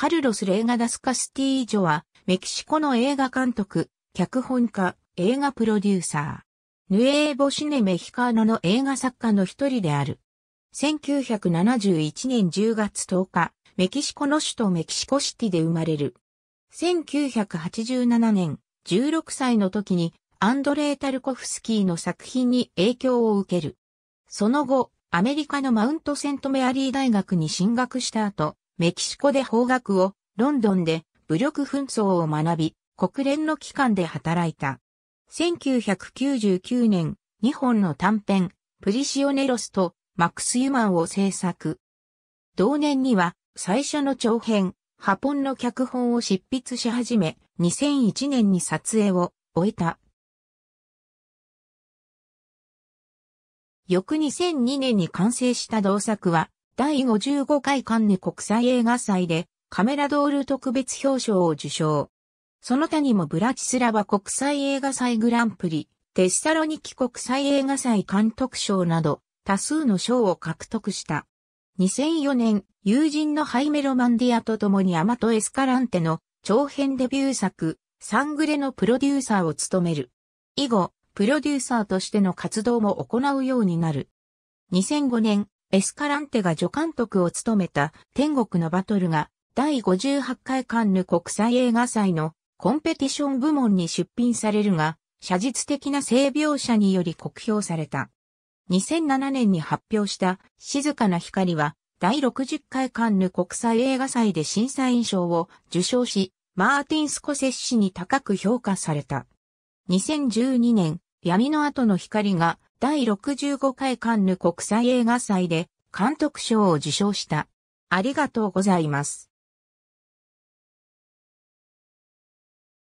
カルロス・レーガダス・カスティージョは、メキシコの映画監督、脚本家、映画プロデューサー。ヌエーボ・シネ・メヒカーノの映画作家の一人である。1971年10月10日、メキシコの首都メキシコシティで生まれる。1987年、16歳の時にアンドレー・タルコフスキーの作品に影響を受ける。その後、アメリカのマウントセントメアリー大学に進学した後、メキシコで法学を、ロンドンで武力紛争を学び、国連の機関で働いた。1999年、日本の短編、プリシオネロスとマックス・ユマンを制作。同年には、最初の長編、ハポンの脚本を執筆し始め、2001年に撮影を終えた。翌2002年に完成した同作は、第55回カンヌ国際映画祭でカメラドール特別表彰を受賞。その他にもブラチスラバ国際映画祭グランプリ、テッサロニキ国際映画祭監督賞など多数の賞を獲得した。2004年、友人のハイメロマンディアと共にアマト・エスカランテの長編デビュー作、サングレのプロデューサーを務める。以後、プロデューサーとしての活動も行うようになる。2005年、エスカランテが助監督を務めた天国のバトルが第58回カンヌ国際映画祭のコンペティション部門に出品されるが、写実的な性描写により酷評された。2007年に発表した静かな光は第60回カンヌ国際映画祭で審査員賞を受賞し、マーティン・スコセッシに高く評価された。2012年、闇の後の光が第65回カンヌ国際映画祭で監督賞を受賞した。ありがとうございます。